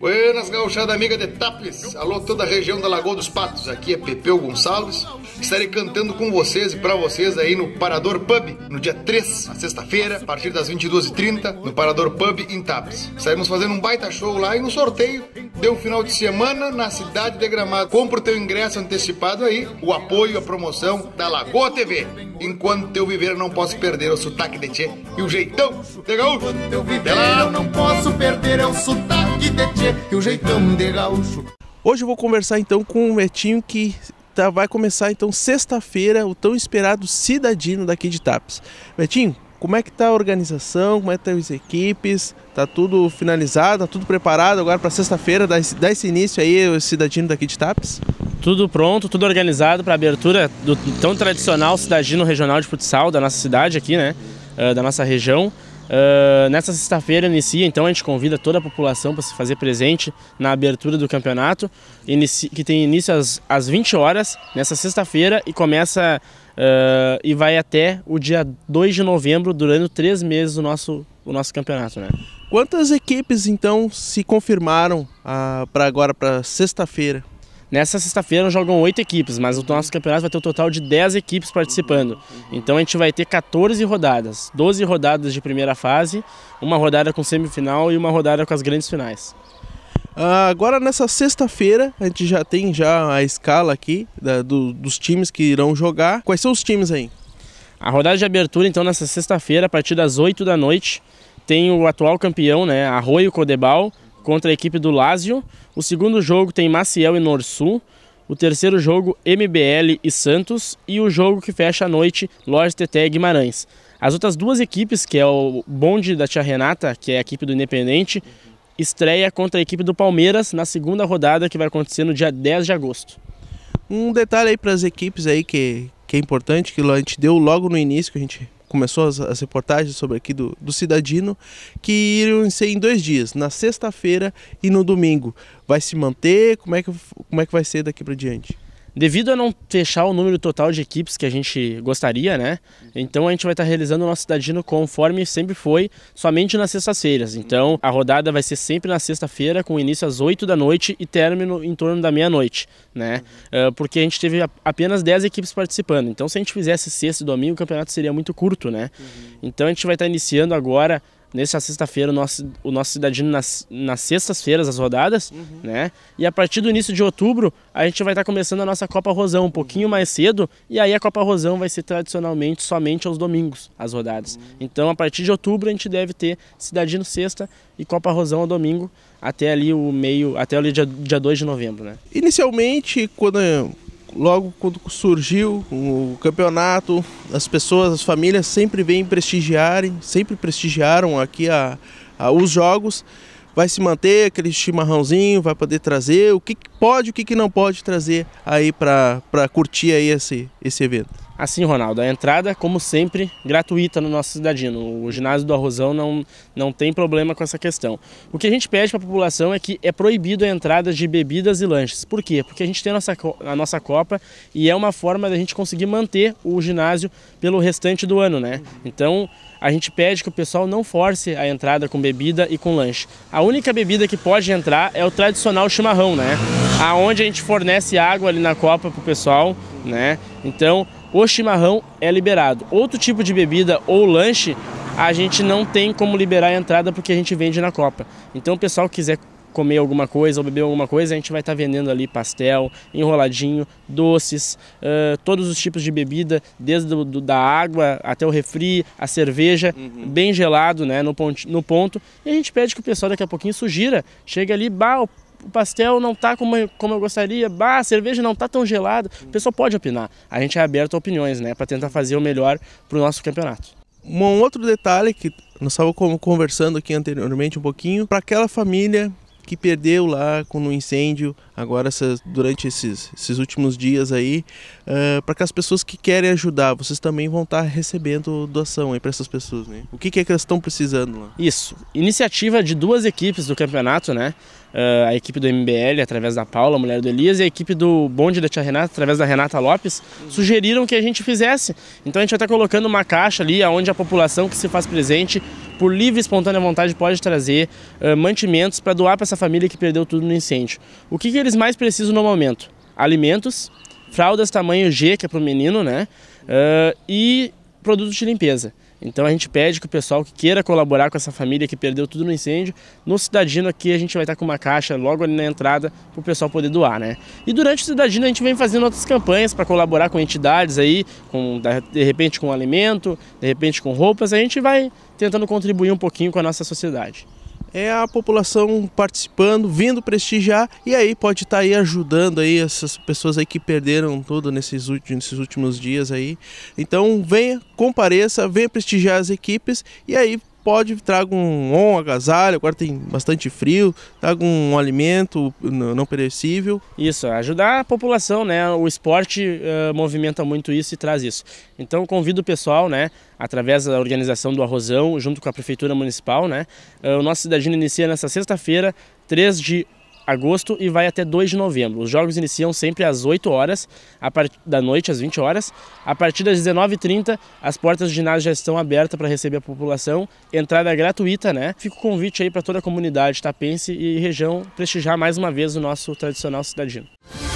Buenas, gauchada amiga de Taples. Alô, toda a região da Lagoa dos Patos. Aqui é Pepeu Gonçalves. Estarei cantando com vocês e para vocês aí no Parador Pub, no dia 3, na sexta-feira, a partir das 22h30, no Parador Pub em Taples. Estaremos fazendo um baita show lá e no sorteio de um final de semana na cidade de Gramado. Compra o teu ingresso antecipado aí, o apoio, a promoção da Lagoa TV. Enquanto eu viver, não posso perder o sotaque de Tchê e o jeitão de gaúcho. Enquanto eu viver, eu não posso perder é o sotaque tchê, que o jeitão de gaúcho. Hoje eu vou conversar então com o metinho que tá, vai começar então sexta-feira o tão esperado Cidadino daqui de Tapes. Metinho, como é que tá a organização? Como é que estão tá as equipes? Tá tudo finalizado? Tá tudo preparado agora para sexta-feira? Dá, esse início aí o Cidadino daqui de Tapes? Tudo pronto, tudo organizado para a abertura do tão tradicional Cidadino Regional de Futsal da nossa cidade aqui, né? Ah, da nossa região. Uh, nessa sexta-feira inicia, então a gente convida toda a população para se fazer presente na abertura do campeonato, inicia, que tem início às, às 20 horas, nessa sexta-feira, e começa uh, e vai até o dia 2 de novembro, durante três meses o nosso, o nosso campeonato. Né? Quantas equipes então se confirmaram uh, ah, para agora, para sexta-feira? Nessa sexta-feira jogam oito equipes, mas o nosso campeonato vai ter um total de 10 equipes participando. Então a gente vai ter 14 rodadas, 12 rodadas de primeira fase, uma rodada com semifinal e uma rodada com as grandes finais. Ah, agora nessa sexta-feira a gente já tem já a escala aqui da, do, dos times que irão jogar. Quais são os times aí? A rodada de abertura então nessa sexta-feira a partir das 8 da noite tem o atual campeão, né, Arroio Codebal, contra a equipe do Lazio. O segundo jogo tem Maciel e Norsul. O terceiro jogo, MBL e Santos. E o jogo que fecha a noite, Lorde Tete e Guimarães. As outras duas equipes, que é o bonde da Tia Renata, que é a equipe do Independente, estreia contra a equipe do Palmeiras na segunda rodada, que vai acontecer no dia 10 de agosto. Um detalhe aí para as equipes aí que, que é importante, que a gente deu logo no início, que a gente começou as, as, reportagens sobre aqui do, do Cidadino, que iriam ser em dois dias, na sexta-feira e no domingo. Vai se manter? Como é que, como é que vai ser daqui para diante? Devido a não fechar o número total de equipes que a gente gostaria, né? Então a gente vai estar realizando o nosso Cidadino conforme sempre foi, somente nas sextas-feiras. Então a rodada vai ser sempre na sexta-feira, com início às 8 da noite e término em torno da meia-noite, né? Ah, porque a gente teve apenas 10 equipes participando. Então se a gente fizesse sexta e domingo, o campeonato seria muito curto, né? Então a gente vai estar iniciando agora nessa sexta-feira, o nosso, o nosso Cidadino nas, nas sextas-feiras, as rodadas, uhum. né? E a partir do início de outubro, a gente vai estar tá começando a nossa Copa Rosão um pouquinho uhum. mais cedo, e aí a Copa Rosão vai ser tradicionalmente somente aos domingos, as rodadas. Uhum. Então, a partir de outubro, a gente deve ter Cidadino sexta e Copa Rosão ao domingo, até ali o meio, até ali dia, dia 2 de novembro, né? Inicialmente, quando logo quando surgiu o campeonato, as pessoas, as famílias sempre vêm prestigiarem, sempre prestigiaram aqui a, a, os jogos. Vai se manter aquele chimarrãozinho, vai poder trazer o que pode, o que não pode trazer aí para curtir aí esse, esse evento. Assim, Ronaldo, a entrada, como sempre, gratuita no nosso cidadino. O ginásio do Arrozão não, não tem problema com essa questão. O que a gente pede para a população é que é proibido a entrada de bebidas e lanches. Por quê? Porque a gente tem a nossa, a nossa Copa e é uma forma da gente conseguir manter o ginásio pelo restante do ano, né? Então, a gente pede que o pessoal não force a entrada com bebida e com lanche. A única bebida que pode entrar é o tradicional chimarrão, né? Aonde a gente fornece água ali na Copa para o pessoal, né? Então, o chimarrão é liberado. Outro tipo de bebida ou lanche, a gente não tem como liberar a entrada porque a gente vende na Copa. Então o pessoal que quiser comer alguma coisa ou beber alguma coisa, a gente vai estar tá vendendo ali pastel, enroladinho, doces, uh, todos os tipos de bebida, desde do, do, da água até o refri, a cerveja, uhum. bem gelado né, no, ponto, no ponto. E a gente pede que o pessoal daqui a pouquinho sugira, chega ali, bah, o pastel não está como, como eu gostaria, bah, a cerveja não está tão gelada. O pessoal pode opinar. A gente é aberto a opiniões, né? Para tentar fazer o melhor para o nosso campeonato. Um outro detalhe que nós estávamos conversando aqui anteriormente um pouquinho, para aquela família que perdeu lá com o um incêndio agora essas, durante esses, esses, últimos dias aí, uh, eh, para que as pessoas que querem ajudar, vocês também vão estar tá recebendo doação aí para essas pessoas, né? O que, que, é que elas estão precisando lá? Isso, iniciativa de duas equipes do campeonato, né? Uh, a equipe do MBL, através da Paula, mulher do Elias, e a equipe do Bonde da Tia Renata, através da Renata Lopes, uhum. sugeriram que a gente fizesse. Então a gente vai estar tá colocando uma caixa ali, onde a população que se faz presente, por livre e espontânea vontade, pode trazer uh, mantimentos para doar para essa família que perdeu tudo no incêndio. O que, que eles eles mais precisam no momento? Alimentos, fraldas tamanho G, que é para o menino, né? Uh, e produtos de limpeza. Então a gente pede que o pessoal que queira colaborar com essa família que perdeu tudo no incêndio, no Cidadino aqui a gente vai estar com uma caixa logo ali na entrada para o pessoal poder doar, né? E durante o Cidadino a gente vem fazendo outras campanhas para colaborar com entidades aí, com, de repente com alimento, de repente com roupas, a gente vai tentando contribuir um pouquinho com a nossa sociedade é a população participando, vindo prestigiar e aí pode estar tá aí ajudando aí essas pessoas aí que perderam tudo nesses últimos, nesses últimos dias aí. Então venha, compareça, venha prestigiar as equipes e aí pode traga um, um agasalho, agora tem bastante frio, traga um alimento não perecível. Isso, ajudar a população, né? O esporte uh, movimenta muito isso e traz isso. Então convido o pessoal, né, através da organização do Arrozão, junto com a Prefeitura Municipal, né? Uh, o nosso Cidadino inicia nessa sexta-feira, 3 de agosto e vai até 2 de novembro. Os jogos iniciam sempre às 8 horas part... da noite, às 20 horas. A partir das 19h30, as portas do ginásio já estão abertas para receber a população. Entrada gratuita, né? Fica o convite aí para toda a comunidade tapense e região prestigiar mais uma vez o nosso tradicional cidadino.